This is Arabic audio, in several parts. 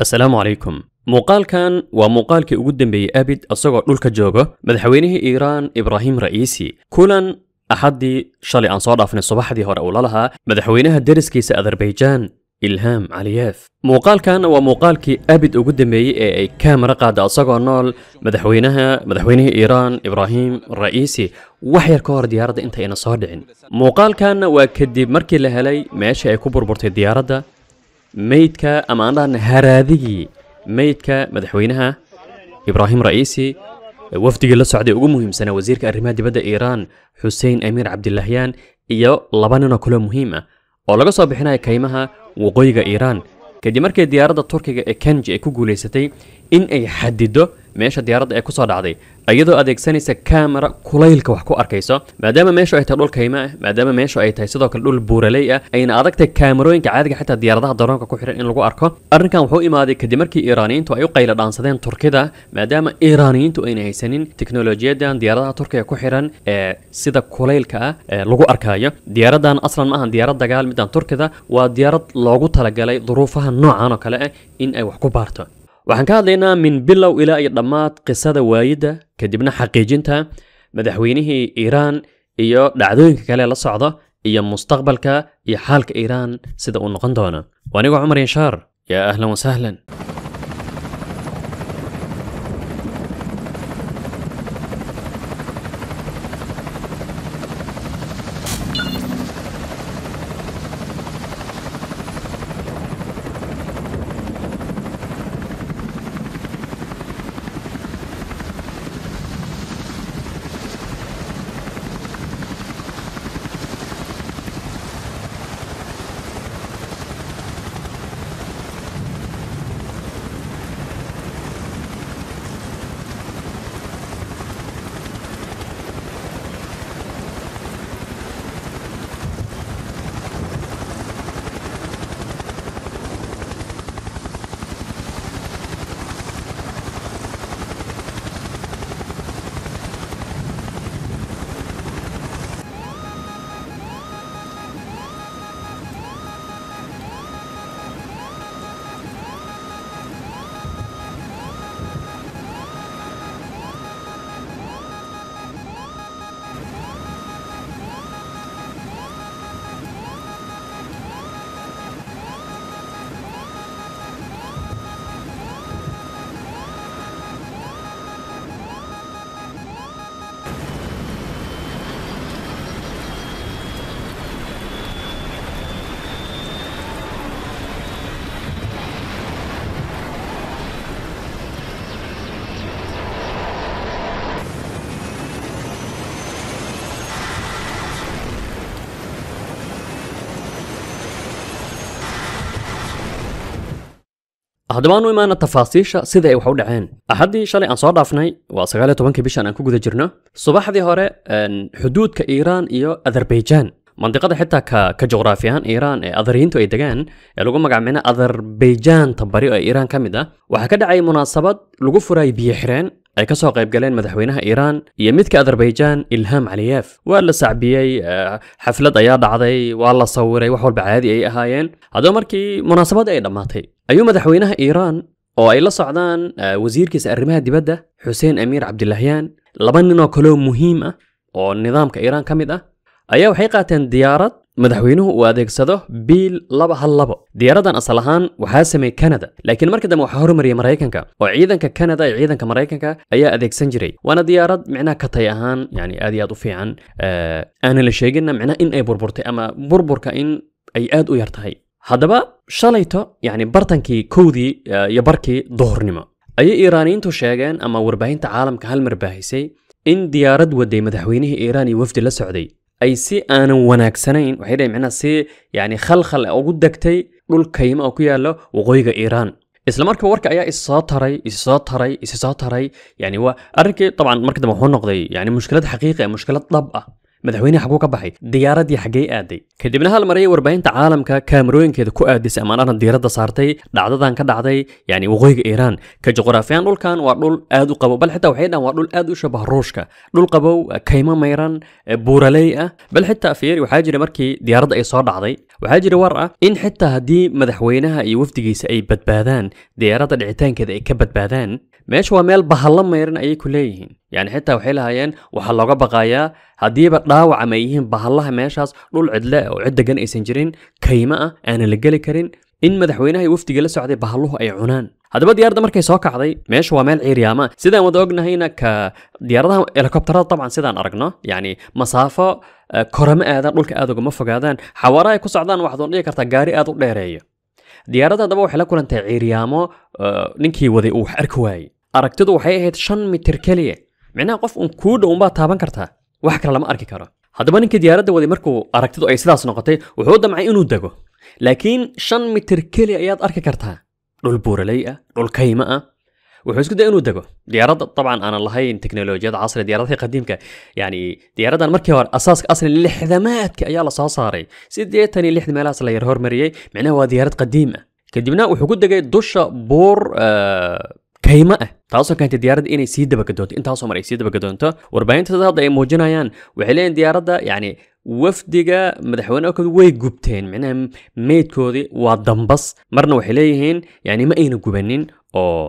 السلام عليكم مقال كان ومقال كي اقدم بي ابد اصغر دولك جوغا مدحوينه ايران ابراهيم رئيسي كولا احدي شالي انصار افن الصباح دي هور اولالها مدحوينها درس كيس اذربيجان الهام علياف مقال كان ومقال كي ابد اقدم بي اي كاميرا قاد اصغر نول مدحوينها مدحوينه ايران ابراهيم رئيسي وحي الكور ديارة انت انا صادعين مقال كان وكدي مركي لهلي ماشي اي كبر بورتي ديارة meydka ama aan dhahna haraadigii meydka madaxweynaha ibraahim ra'iisi wafdigii la socday ugu muhiimsanaa wasiirka arrimaha dibadda iiraan xuseen amiir cabdilahyaan iyo laba ninoo kaloo muhiim ah oo laga soo bixinaya kaymaha waqooyiga iiraan kadib markii diyaaradda turkiga ee kenji ay ku guulaysatay in ay xadido meesha diyaaradda ee kusoo dhacday iyadoo adeegsanaysa kamera kulaylka wax ku arkayso maadaama meeshu ay tahay dhul kayma ah maadaama meeshu ay tahay sidoo kale dhul buuraley ah ayna adag tahay kaamarooyinka caadiga xitaa diyaaradaha daroonka ku xihan in lagu arko arrinkan wuxuu imaaday kadib markii iiraaniyiintu ay u qayla dhaansadeen turkida maadaama iiraaniyiintu ayna haysanin teknolojiyadan diyaaradaha turkiga ku xiran ee sida kulaylka ah ee lagu arkaayo diyaaradan aslan ma ahan diyaarad dagaal midan turkida waa diyaarad loogu talagalay duruufaha noocan oo kale ah in ay wax ku baarto وحن كهد لينا من بلو إلى إدامات قصة وايدة كدبنا حقيجينتا مدحوينيه إيران إيو دعدوين كالي لصعدة إيو مستقبل كا إيو حالك إيران سيدا ونغندونا وانيقو عمرين ينشار يا أهلا وسهلا أهدبان ويمانا تفاصيشا سيدة أي وحاول دعين أحدي شالي أنصار دافناي واسغالي طبانكي بيشان أنكو قد جرنا صباح دي هوري أن حدود كإيران إيو أذربيجان منطقة حتى ك... كجغرافيان إيران إيه، إيه إي أذرين تو إي دغان يلوغو مقعمينا أذربيجان تباري أو إيران كاميدا وحكاد عاي مناصبة لغو فراي بيحرين أي كسو قيب مدحوينها إيران يمدك أذربيجان إلهام عليف وألا سعبيي آه، حفلة أياد عضي وألا صوري وحول بعادي أي أهاين هذا مركي مناصبة أي دماتي أيو مدحوينها إيران أو أي لصعدان آه، وزير كيس أرمها دبدة حسين أمير عبد اللهيان لبننا كلو مهمة أو النظام كإيران كمدة أيو حقيقة ديارة مدحوينه وأديك سده بيل لبا هاللبا ديارة أصلهان وحاسمي كندا لكن مركز مو حور مريم مرايكنكا وعيدا ككندا عيدا كمرايكنكا أي أديك سنجري وأنا ديارة معنا كطيهان يعني أدي أضفي عن أه أنا اللي شيء معنا إن أي بربرتي أما بربر كإن أي أدو يرتهي هدبا شلیتو یعنی يعني برتنکی کودی یا آه، برکی ظهر نیم. ای ایرانیان تو شایعان، اما وربعین تعالم که هل مربحیه. این دیارد و دی مذهبینی ایرانی وفد لسعودی. ای سی آن و ناکسنین وحیده معنا سی یعنی يعني خل خل وجود دکتی رول کیم آقیاله و غیق ایران. اسلام مرکب ورک ایا اسات هری اسات هری اسات يعني هری یعنی و ارکی طبعا مرکب ما هنگ ضی یعنی مشکلات حقیقی مشکلات طبقه مدحوين حقوق بحي ديارة دي حقي آدي كدبنا هالمرأي وربعين تعالم كامروين كيد كو آدي سأمان أنا ديارة دا سارتي دعدا دان كدعدي يعني وغيق إيران كجغرافيا نقول كان ونقول آدو قبو بل حتى وحيدا وارلول آدو شبه روشكا لول قبو كيما ميران بورالي بل حتى أفير وحاجر مركي ديارة أي إيصار دعدي وحاجر ورا إن حتى هدي مدحوينها يوفدقي سأي بدبادان ديارة العتان كده إيكا بدبادان meesha waa meel bahalla mayran ayay ku leeyihiin yani xitaa waxay lahaayeen waxaa looga baqayaa haddiiba dhaawac ama yihiin bahallaha meeshaas dhul cidle oo cid degan aysan jirin kaymo ah aanan la geli karin in madaxweynaha iyo wafdiga la socday bahalluhu ay cunaan haddaba diyaarada markay soo kacday meeshu waa meel ciiryaama sidaan wada ognahayna ka diyaaradaha helikobtarada dabcan sidaan aragno yacni masaafo korama aadaan dhulka aad ugama fogaadaan xawaara ay ku socdaan waxaad dhici kartaa gaari aad u dheereeyo diyaaradda haddaba waxay la kulantay ciiryaamo ninkii waday uu wax arki waayey aragtidu waxay ahayd shan mitir keliya micnaha qof uun kuu dhow unbaad taaban kartaa wax kale lama arki karo haddaba ninkii diyaaradda waday markuu aragtidu ay sidaas noqotay wuxuu damcay inuu dego laakiin shan mitir keliya ayaad arki kartaa dhul buuraley ah dhul kayma ah wuxuu isku day inuu dego diyaaradda dabcan aanan lahayn teknolojiyada casriga diyaaradaha qadiimka yani diyaaraddan markii hore asaaska asli lixdamaadka ayaa la soo saaray siddeetan iyo lixda meelahaas la yar hormariyey micnaha waa diyaarad qadiim ah kadibna wuxuu ku degay dusha buur bahaymo ah eh, taasoo keentay diyaaradda inay sii dabagadoonto intaasoo mar ay sii dabagadoonto warbaahinta hadda ay muujinayaan waxay leeyihin diyaaradda yacni wafdiga madaxweyne kami way gubteen micnaha meydkoodii waa dambas marna waxay leeyihiin yani ma ayna gubanin oo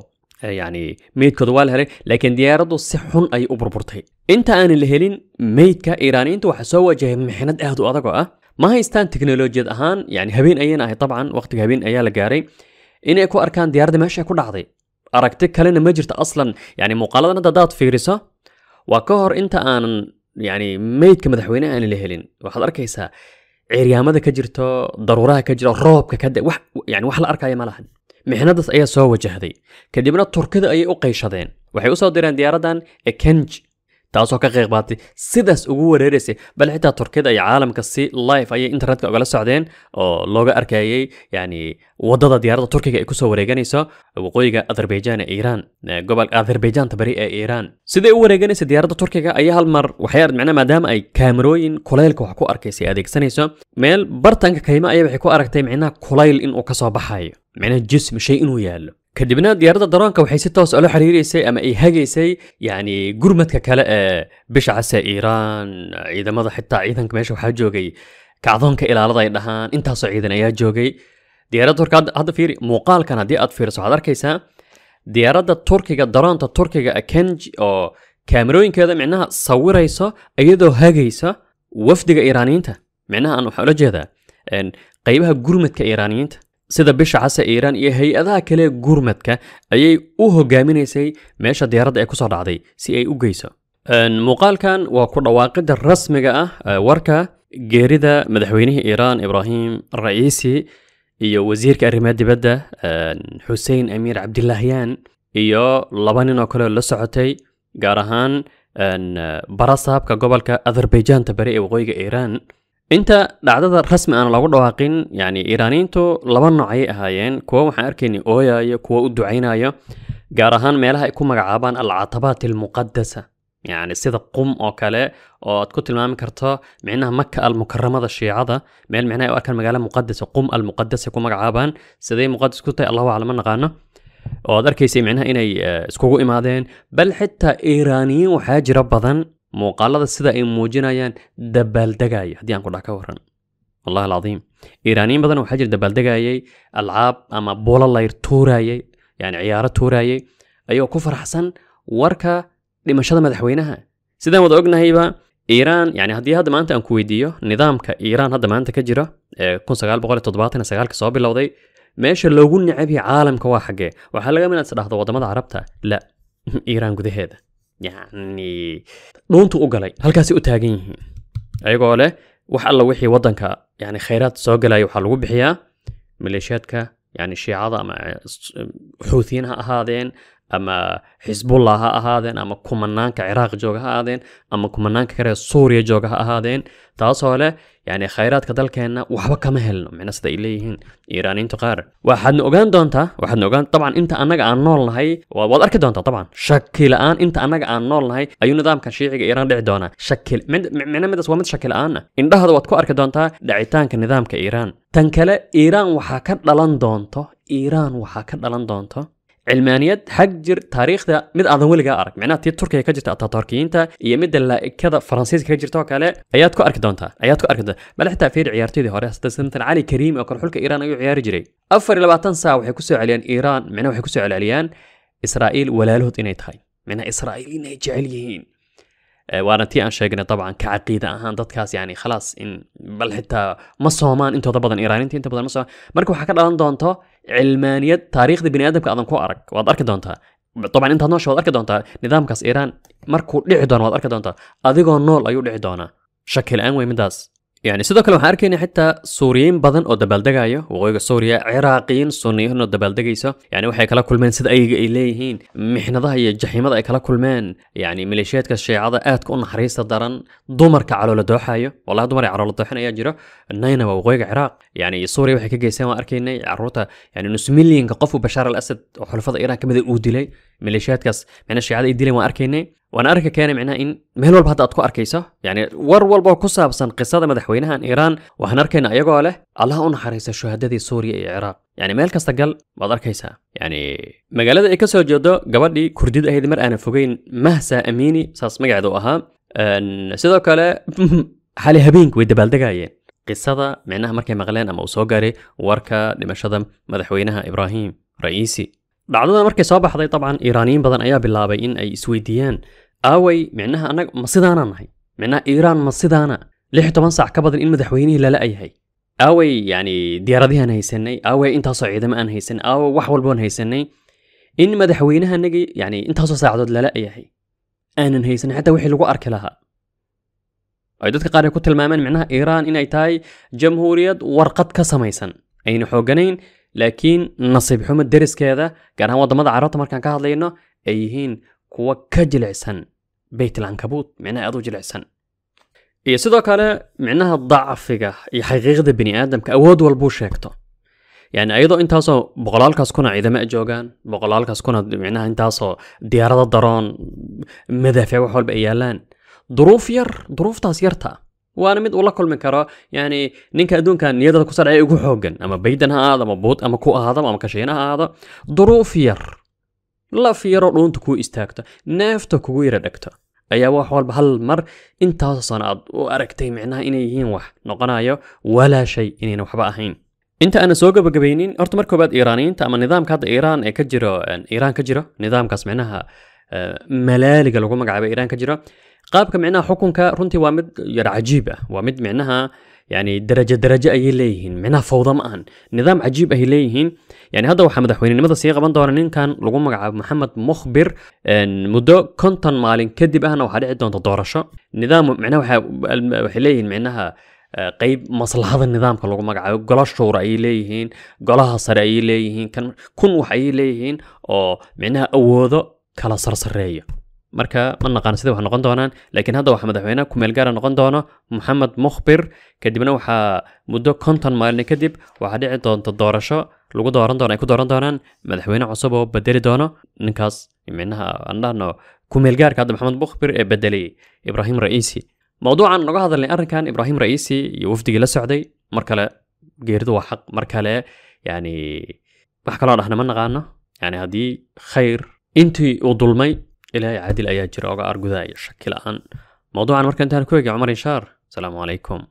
eh, yani meydkooda waa la helay laakiin diyaaraddu si xun ayay u burburtay inta aanan la helin meydka iiraaniyiinta waxaa soo wajahay mixnad aad u adag oo ah ma haystaan teknolojiyad ahaan yani habeen ayayna ahay dabcan waqtiga habeen ayaa la gaaray inay ku arkaan diyaaradda meesha ku dhacday aragti kalena ma jirto aslan yani muuqaaladan hadda hadaad fiiriso waa ka hor inta aanan yani meydka madaxweyne aan la helin waxaad arkaysaa ciryaamada ka jirto daruuraha ka jira roobka ka wax yani wax la arkaya ma lahan mixnadaas ayaa soo wajahday kadibna turkida ayay u qayshadeen waxay usoo direen diyaaraddan ekenj taasoo ka qeyq baatay sidaas ugu wereereysay bal xitaa turkiyada iyo caalamka si life ayay internetka ogala socdeen oo looga arkayay yani wadada diyaaradda turkiga ay kusoo wareeganayso waqooyiga azerbaijan ee iiraan gobolka azerbaijaanta bari ee iiraan siday u wareeganaysa diyaaradda turkiga ayaa hal mar waxyar maadaama ay kaamirooyin kulaylka wax ku arkaysay adeegsanayso meel bartanka kayma ayaa waxay ku aragtay micnaha kulayl inuu kasoo baxayo معنى الجسم شيء ويال كدبنا ديارده درانك وحي ستوس على حريريسي اما اي هاجيسي يعني قرمتك كلا آه، بشع عسى ايران اذا ماذا حتى عيدنك ماشي وحا جوغي كعظونك الى رضا يدهان انت صعيدنا يا جوغي ديارده ترك هذا فيري مقال كان دي اطفيرس وحضر كيسا ديارده تركيغا درانتا تركيغا اكنج او كاميروين كذا معناها صوريسا ايدو هاجيسا وفدق ايرانينتا معناها انو حول جيدا ان قيبها قرمتك ايرانينتا sida bisha case ee iiraan iyo hay-adaha kale gurmadka ayay u hogaaminaysay meesha diyaaradda ee kusoo dhacday si ay u geyso muuqaalkan waa ku dhawaaqidda rasmiga ah warka geerida madaxweynihii iiraan ibraahim ra'iisi iyo wasiirka arrimaha dibadda xusein amiir cabdilaahyaan iyo laba nin oo kale la socotay gaar ahaan bara sahabka gobolka azerbaijanta bari ee waqooyiga iiraan انت دعدة رسمي انا لغو دواقين يعني إيرانيين تو لبان نوعي اهايين كوا محاركين اركيني اويا ايو كوا ادعين ايو غارهان ميلها ايكو مقعابان العطبات المقدسة يعني سيدة قم او كالي او تكوت المامي كرتو معنى مكة المكرمة دا الشيعة دا ميل معنى ايو اكال مقالة مقدسة قم المقدسة كوا مقعابان مقدس كوتا الله وعلم غانا او دار كيسي معنى ايني اسكوغو آه، ايمادين بل حتى ايرانيين وحاج ربضان muuqaalada sida ay muujinayaan dabaaldegaya haddii aan ku dhac ka waran wallahi alcadiim iiraaniyin badan waxaa jira dabaaldegayay alcaab ama bolalayr tuurayay yani ciyaaro tuurayay ayagoo ku faraxsan warka dhimashada madaxweynaha sidaan wada ognahayba iiraan yani haddii hadda maanta aan ku weydiiyo nidaamka iiraan hadda maanta ka jira ee kun sagaal boqol iyo toddobaatan sagaalka soo bilowday meesha loogu necab yahay caalamka waa xaggee waxaa laga mid aad is dhahdo waddamada carabta la iiraan gudaheeda yani dhuuntu u galay halkaasay u taagan yihiin ayagoo leh wax alla wixii wadanka yani khayraad soo galaya waxaa lagu bixiyaa maleeshiyaadka yani shiicada ama eh, eh, xuuthiyin ha ahaadeen ama xisbullah ha ahaadeen ama kumanaanka ciraaq jooga ha ahaadeen ama kumanaanka kale suuriya jooga ha ahaadeen taasoo leh yani khayraadka dalkeenna waxba kama helno micna sida ay leeyihiin iiraaniintu qaar waxaadna ogaan doontaa waxaadna ogaan dabcan inta annaga aan nool nahay waad arki doontaa dabcan shaki la-aan inta annaga aan nool nahay ayuu nidaamkan shiiciga iiraan dhici doonaa shaki micna midaas waa mid shaki la-aanna indhahooda waad ku arki doontaa dhacitaanka nidaamka iiraan tan kale iiraan waxaa ka dhalan doonto iiraan waxaa ka dhalan doonto cilmaaniyad xag jir taariikhda mid aadan weligaa arag micnaha tii turkiga ka jirta tatarkiyiinta iyo midda laa'ikada faransiiska ka jirta oo kale ayaad ku arki doontaa ayaad ku arki doontaa bal xitaa fiir ciyaartoydii hore santan cali kariim oo kale xulka iiraan ayuu ciyaari jiray afar iyo labaatan saac waxay ku soo celiyaan iiraan micnaha waxay ku soo celceliyaan israa'iil walaalahood inay tahay micnaha israa'iil inay jecel yihiin وانا تي ان شيقنا طبعا كعقيده اهان دادكاس يعني خلاص ان بل حتى ما صومان انتو دبضا ايراني انت دبضا مصومان مركو حكا دلان دونتو علمانيات تاريخ دي بني ادم كاظن كو ارك واد ارك دونتا طبعا انت نوش واد ارك دونتا نظام كاس ايران مركو دعي دون واد ارك دونتا اذيقو نول ايو دعي دونا شكل انوي من داس يعني سيدوك لو حاركيني حتى سوريين بضن او دبالدقايا وغيقة سوريا عراقيين سونيهن او دبالدقايسا يعني وحي كلا كل من سيد اي ايليهين محنضا هي جحيمة اي كلا كل من يعني مليشيات كالشيعة ايات كون حريصة دارن دومر كعلو لدوحا ايو والله دومر عرو لدوحنا ايا جيرو ناينا وغيقة عراق يعني سوريا وحي كيسيما اركيني عروتا يعني نس مليين قفو بشار الاسد وحلفاض ايران كمذي اودي لي مليشيات كاس معنا الشيعة ايدي لي ما اركيني وأنا أرك كان معنا إن مهل والبهات أتكو أركيسة يعني ور والبه قصة بس إن قصة ما دحوينها إن إيران وهن أرك إن أيقوا له الله أن حريص الشهادة دي سوريا العراق يعني مالك استقل ما ضر كيسة يعني مجال هذا إيكس وجودة قبل دي كرديد أهيد مر أنا فوقين مهسا أميني ساس مجا عدو أها أن سيدوك على حالي هبينك ويد بالدقاية قصة معناها مركي مغلين أما وصوغاري واركا لمشهد مدحوينها إبراهيم رئيسي dhacdada markay soo baxday dabcan iiraaniyiin badan ayaa bilaabay in ay isweydiiyaan aaway micnaha annaga ma sidaanaa nahay micnaha iiraan ma sidaana lix toban saac ka badan in madaxweynihii lala yahay aaway yani diyaaradihi aan haysanay aaway intaasoo ciidamo aan haysanay aaway wax walboon haysanay in madaxweynahanagii yani intaasoo saacdood lala yahay aanan haysanin xataa wixii lagu arki lahaa ay dadka qaar ay ku tilmaamaan micnaha iiraan inay tahay jamhuuriyad warqad ka samaysan ayna xooganayn لكن نصيب حمد درس كذا كان هو ضمد عرات كان كهاد لينه أيهين كوا كجل عسن بيت العنكبوت معناه أدو جل عسن يا إيه، سيدا كان معناها الضعف فيها يحقق ذي بني آدم كأود والبوش هكتو يعني أيضا أنت هاسو بغلال كاسكونا إذا ما أجوغان بغلال كاسكونا معناها أنت هاسو ديارة الدرون مدافع وحول بأيالان ظروف ير ظروف تاسيرتها waana mid uu la kulmi karo yani ninka adduunkan niyadada ku sarciya ugu xoogan ama baydan ha aado ama buud ama ku aadam ama kashiina ha aado duruuf yar laf yaroo dhuunta kuu istaagto neefta kugu yara dhegto ayaa wax walba hal mar intaas sano aad u aragtay micnaha inay yihiin wax noqonayo walaa shay inayna waxba ahayn inta aanan soo gabagabaynin horta mar koobaad iiraaniyiinta ama nidaamka hadda iiraan ee ka jiro iiraan ka jiro nidaamkaas micnaha malaaliga lagu magacaabo iiraan ka jiro قابك معناها حكم كرنتي وامد يرى عجيبة وامد معناها يعني درجة درجة أي ليهن معناها فوضى مأن نظام عجيب أي ليهن يعني هذا وحا حويني نمضى سيغة بان نين كان لغو مقعب محمد مخبر أن آه، مدو كنتن مالين كدب أهنا وحا عدون دونتا نظام معناها وحا ليهن معناها آه، هذا النظام nidaamka lagu magacaabo gola shuura ayay leeyihiin golaha sare ayay leeyihiin kun wax ayay leeyihiin oo micnaha awoodo kala sarsareeya marka ma naqaan sida wax noqon doonaan laakiin hadda waxaa madaxweyne ku noqon doono maxamed mukhbir kadibna waxaa muddo konton maalin kadib waxaa dhici doonta doorasho lagu dooran doono ay ku dooran doonaan madaxweyne cusub oo bedeli doono ninkaas micnaha andhahno ku meelgaarka hadda maxamed mukhbir ee bedelay ibraahim ra'iisi mowduucan noga hadalnay arrinkan ibraahim ra'iisi iyo wafdigii la socday mar kale geeridu waa xaq mar kale yani wax kaloo dhahna ma naqaano yani haddii khayr intii uu dulmay ilaahay caadil ayaa jira oga argudaya shaki la-aan mawduucan marka intaan ku egi cumar inshaar asalaamu calaykum